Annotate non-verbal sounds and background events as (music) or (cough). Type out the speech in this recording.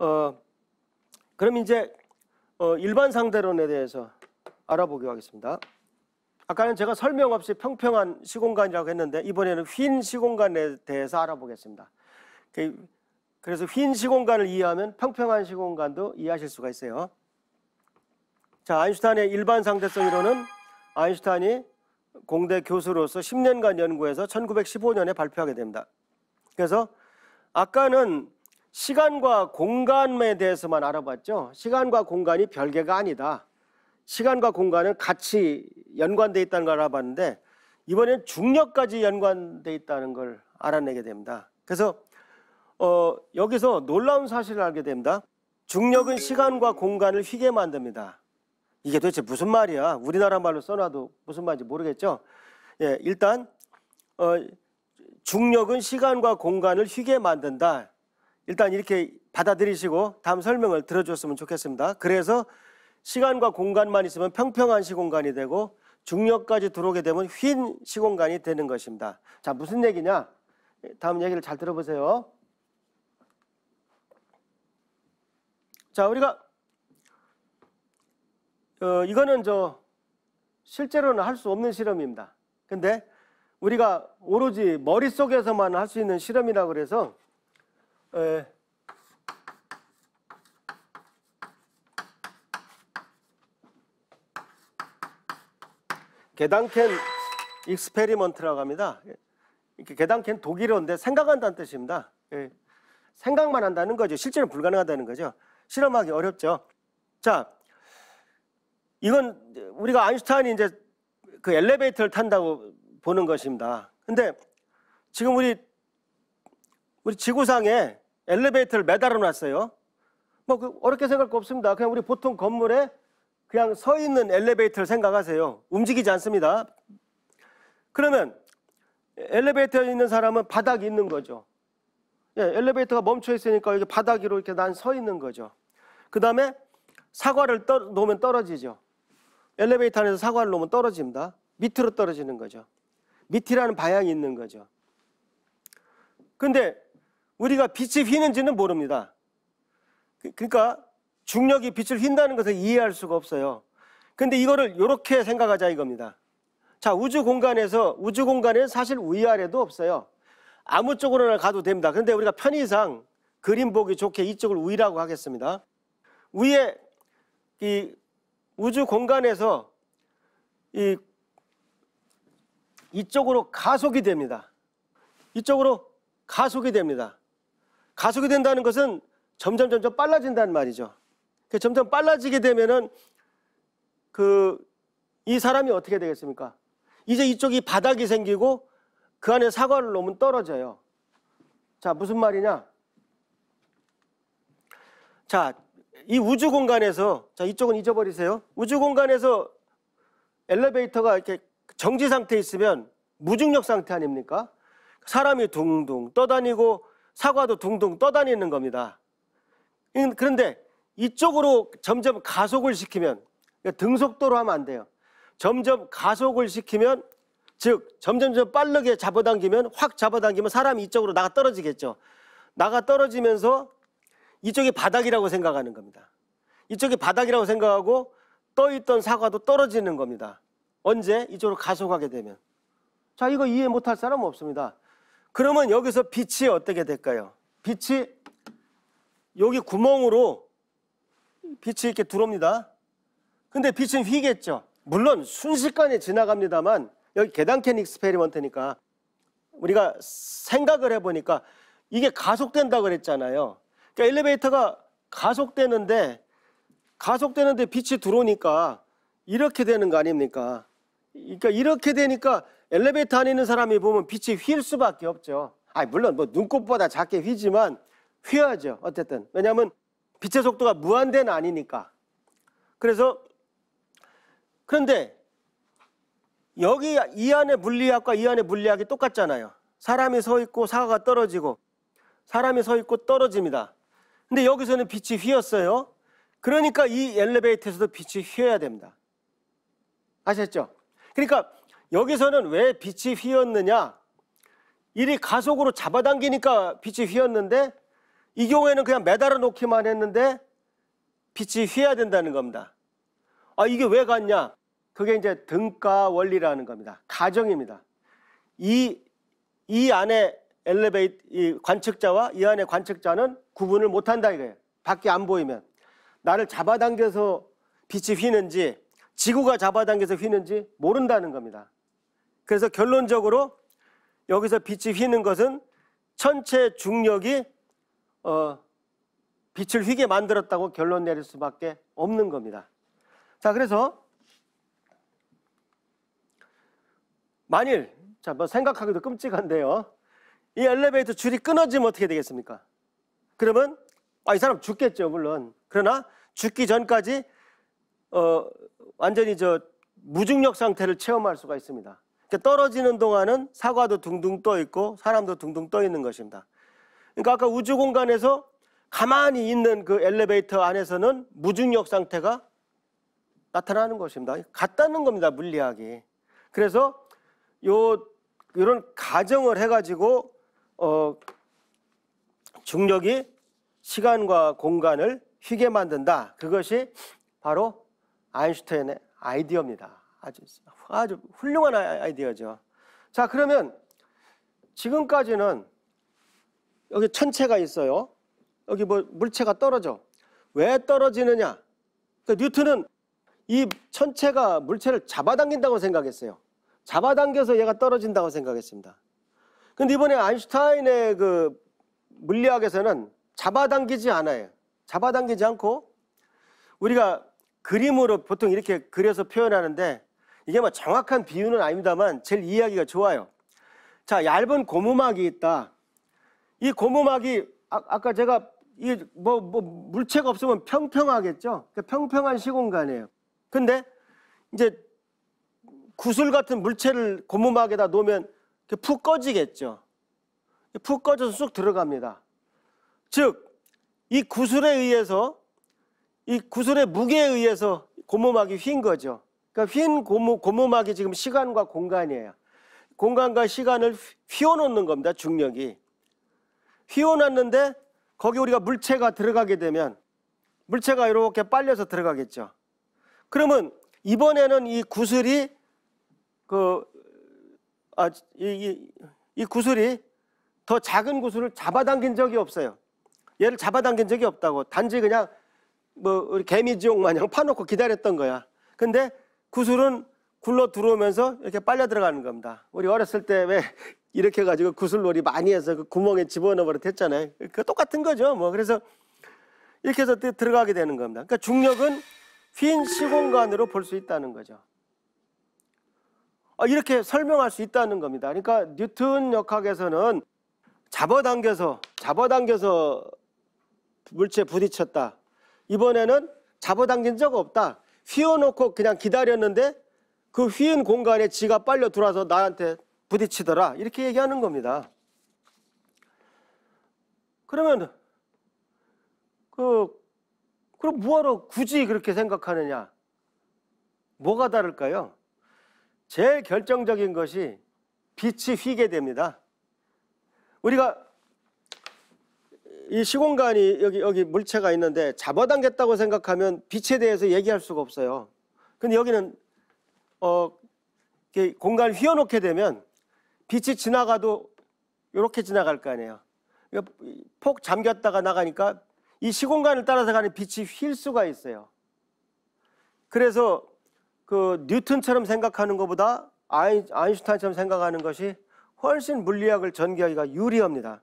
어, 그럼 이제 어, 일반 상대론에 대해서 알아보기로 하겠습니다. 아까는 제가 설명 없이 평평한 시공간이라고 했는데 이번에는 휜 시공간에 대해서 알아보겠습니다. 그, 그래서 휜 시공간을 이해하면 평평한 시공간도 이해하실 수가 있어요. 자, 아인슈타인의 일반 상대성 이론은 아인슈타인이 공대 교수로서 10년간 연구해서 1915년에 발표하게 됩니다. 그래서 아까는 시간과 공간에 대해서만 알아봤죠. 시간과 공간이 별개가 아니다. 시간과 공간은 같이 연관돼 있다는 걸 알아봤는데 이번엔 중력까지 연관돼 있다는 걸 알아내게 됩니다. 그래서 어, 여기서 놀라운 사실을 알게 됩니다. 중력은 시간과 공간을 휘게 만듭니다. 이게 도대체 무슨 말이야? 우리나라 말로 써놔도 무슨 말인지 모르겠죠. 예, 일단 어, 중력은 시간과 공간을 휘게 만든다. 일단 이렇게 받아들이시고 다음 설명을 들어줬으면 주 좋겠습니다. 그래서 시간과 공간만 있으면 평평한 시공간이 되고 중력까지 들어오게 되면 휜 시공간이 되는 것입니다. 자, 무슨 얘기냐? 다음 얘기를 잘 들어보세요. 자, 우리가 어, 이거는 저 실제로는 할 수 없는 실험입니다. 근데 우리가 오로지 머릿속에서만 할 수 있는 실험이라 그래서 에, 예. 개당캔 익스페리먼트라고 합니다. 이렇게 개당캔 독일어인데 생각한다는 뜻입니다. 예. 생각만 한다는 거죠. 실제는 불가능하다는 거죠. 실험하기 어렵죠. 자, 이건 우리가 아인슈타인이 이제 그 엘리베이터를 탄다고 보는 것입니다. 근데 지금 우리 우리 지구상에 엘리베이터를 매달아 놨어요. 뭐그 어렵게 생각할 거 없습니다. 그냥 우리 보통 건물에 그냥 서 있는 엘리베이터를 생각하세요. 움직이지 않습니다. 그러면 엘리베이터에 있는 사람은 바닥이 있는 거죠. 예, 엘리베이터가 멈춰 있으니까 여기 바닥 위로 이렇게 난 서 있는 거죠. 그 다음에 사과를 떠, 놓으면 떨어지죠. 엘리베이터 안에서 사과를 놓으면 떨어집니다. 밑으로 떨어지는 거죠. 밑이라는 방향이 있는 거죠. 근데 우리가 빛이 휘는지는 모릅니다. 그, 그러니까 중력이 빛을 휜다는 것을 이해할 수가 없어요. 근데 이거를 이렇게 생각하자 이겁니다. 자, 우주 공간에서 우주 공간에 사실 위아래도 없어요. 아무 쪽으로나 가도 됩니다. 그런데 우리가 편의상 그림 보기 좋게 이쪽을 위라고 하겠습니다. 위에 이 우주 공간에서 이 이쪽으로 가속이 됩니다. 이쪽으로 가속이 됩니다. 가속이 된다는 것은 점점 점점 빨라진다는 말이죠. 그 점점 빨라지게 되면은 그 이 사람이 어떻게 되겠습니까? 이제 이쪽이 바닥이 생기고 그 안에 사과를 놓으면 떨어져요. 자, 무슨 말이냐? 자, 이 우주 공간에서 자, 이쪽은 잊어버리세요. 우주 공간에서 엘리베이터가 이렇게 정지 상태에 있으면 무중력 상태 아닙니까? 사람이 둥둥 떠다니고 사과도 둥둥 떠다니는 겁니다. 그런데 이쪽으로 점점 가속을 시키면 그러니까 등속도로 하면 안 돼요. 점점 가속을 시키면 즉 점점점 빠르게 잡아당기면 확 잡아당기면 사람이 이쪽으로 나가 떨어지겠죠. 나가 떨어지면서 이쪽이 바닥이라고 생각하는 겁니다. 이쪽이 바닥이라고 생각하고 떠 있던 사과도 떨어지는 겁니다. 언제 이쪽으로 가속하게 되면 자 이거 이해 못할 사람 은 없습니다. 그러면 여기서 빛이 어떻게 될까요? 빛이 여기 구멍으로 빛이 이렇게 들어옵니다. 근데 빛은 휘겠죠. 물론 순식간에 지나갑니다만 여기 계단캔 익스페리먼트니까 우리가 생각을 해보니까 이게 가속된다 그랬잖아요. 그러니까 엘리베이터가 가속되는데 가속되는데 빛이 들어오니까 이렇게 되는 거 아닙니까? 그러니까 이렇게 되니까 엘리베이터 안에 있는 사람이 보면 빛이 휠 수밖에 없죠. 아, 물론 뭐눈꽃보다 작게 휘지만 휘어야죠. 어쨌든. 왜냐하면 빛의 속도가 무한대는 아니니까. 그래서 그런데 여기 이 안에 물리학과 이 안에 물리학이 똑같잖아요. 사람이 서 있고 사과가 떨어지고 사람이 서 있고 떨어집니다. 근데 여기서는 빛이 휘었어요. 그러니까 이 엘리베이터에서도 빛이 휘어야 됩니다. 아셨죠? 그러니까 여기서는 왜 빛이 휘었느냐? 일이 가속으로 잡아당기니까 빛이 휘었는데 이 경우에는 그냥 매달아 놓기만 했는데 빛이 휘어야 된다는 겁니다. 아, 이게 왜 갔냐? 그게 이제 등가 원리라는 겁니다. 가정입니다. 이, 이 안에 엘리베이터, 이 관측자와 이 안에 관측자는 구분을 못 한다 이거예요. 밖에 안 보이면. 나를 잡아당겨서 빛이 휘는지 지구가 잡아당겨서 휘는지 모른다는 겁니다. 그래서 결론적으로 여기서 빛이 휘는 것은 천체 중력이 어, 빛을 휘게 만들었다고 결론 내릴 수밖에 없는 겁니다. 자, 그래서 만일 자, 뭐 생각하기도 끔찍한데요. 이 엘리베이터 줄이 끊어지면 어떻게 되겠습니까? 그러면 아, 이 사람 죽겠죠, 물론. 그러나 죽기 전까지 어, 완전히 저 무중력 상태를 체험할 수가 있습니다. 그 떨어지는 동안은 사과도 둥둥 떠 있고 사람도 둥둥 떠 있는 것입니다. 그러니까 아까 우주 공간에서 가만히 있는 그 엘리베이터 안에서는 무중력 상태가 나타나는 것입니다. 같다는 겁니다, 물리학이. 그래서 요 이런 가정을 해가지고 어, 중력이 시간과 공간을 휘게 만든다. 그것이 바로 아인슈타인의 아이디어입니다. 아주 아주 훌륭한 아이디어죠. 자, 그러면 지금까지는 여기 천체가 있어요. 여기 뭐 물체가 떨어져. 왜 떨어지느냐? 그러니까 뉴턴은 이 천체가 물체를 잡아당긴다고 생각했어요. 잡아당겨서 얘가 떨어진다고 생각했습니다. 그런데 이번에 아인슈타인의 그 물리학에서는 잡아당기지 않아요. 잡아당기지 않고 우리가 그림으로 보통 이렇게 그려서 표현하는데 이게 뭐 정확한 비유는 아닙니다만 제일 이해하기가 좋아요. 자, 얇은 고무막이 있다. 이 고무막이 아, 까 제가 이뭐 뭐 물체가 없으면 평평하겠죠. 그러니까 평평한 시공간이에요. 근데 이제 구슬 같은 물체를 고무막에다 놓으면 푹 꺼지겠죠. 푹 꺼져서 쑥 들어갑니다. 즉, 이 구슬에 의해서, 이 구슬의 무게에 의해서 고무막이 휜 거죠. 그러니까 휜 고무, 고무막이 지금 시간과 공간이에요. 공간과 시간을 휘어놓는 겁니다. 중력이. 휘어놨는데 거기 우리가 물체가 들어가게 되면 물체가 이렇게 빨려서 들어가겠죠. 그러면 이번에는 이 구슬이 그, 아, 이, 이, 이 구슬이 더 작은 구슬을 잡아당긴 적이 없어요. 얘를 잡아당긴 적이 없다고. 단지 그냥 뭐 우리 개미지옥 마냥 (laughs) 파놓고 기다렸던 거야. 근데 구슬은 굴러 들어오면서 이렇게 빨려 들어가는 겁니다. 우리 어렸을 때 왜 이렇게 가지고 구슬놀이 많이 해서 그 구멍에 집어넣어 버릇 했잖아요. 그 똑같은 거죠. 뭐 그래서 이렇게 해서 들어가게 되는 겁니다. 그러니까 중력은 휜 시공간으로 볼 수 있다는 거죠. 아, 이렇게 설명할 수 있다는 겁니다. 그러니까 뉴턴 역학에서는 잡아당겨서 잡아당겨서 물체 부딪혔다. 이번에는 잡아당긴 적 없다. 휘어놓고 그냥 기다렸는데 그 휘은 공간에 지가 빨려 들어와서 나한테 부딪히더라 이렇게 얘기하는 겁니다. 그러면 그 그럼 뭐하러 굳이 그렇게 생각하느냐? 뭐가 다를까요? 제일 결정적인 것이 빛이 휘게 됩니다. 우리가 이 시공간이 여기 여기 물체가 있는데 잡아당겼다고 생각하면 빛에 대해서 얘기할 수가 없어요. 근데 여기는 어 공간을 휘어놓게 되면 빛이 지나가도 이렇게 지나갈 거 아니에요. 그러니까 폭 잠겼다가 나가니까 이 시공간을 따라서 가는 빛이 휠 수가 있어요. 그래서 그 뉴턴처럼 생각하는 것보다 아인, 아인슈타인처럼 생각하는 것이 훨씬 물리학을 전개하기가 유리합니다.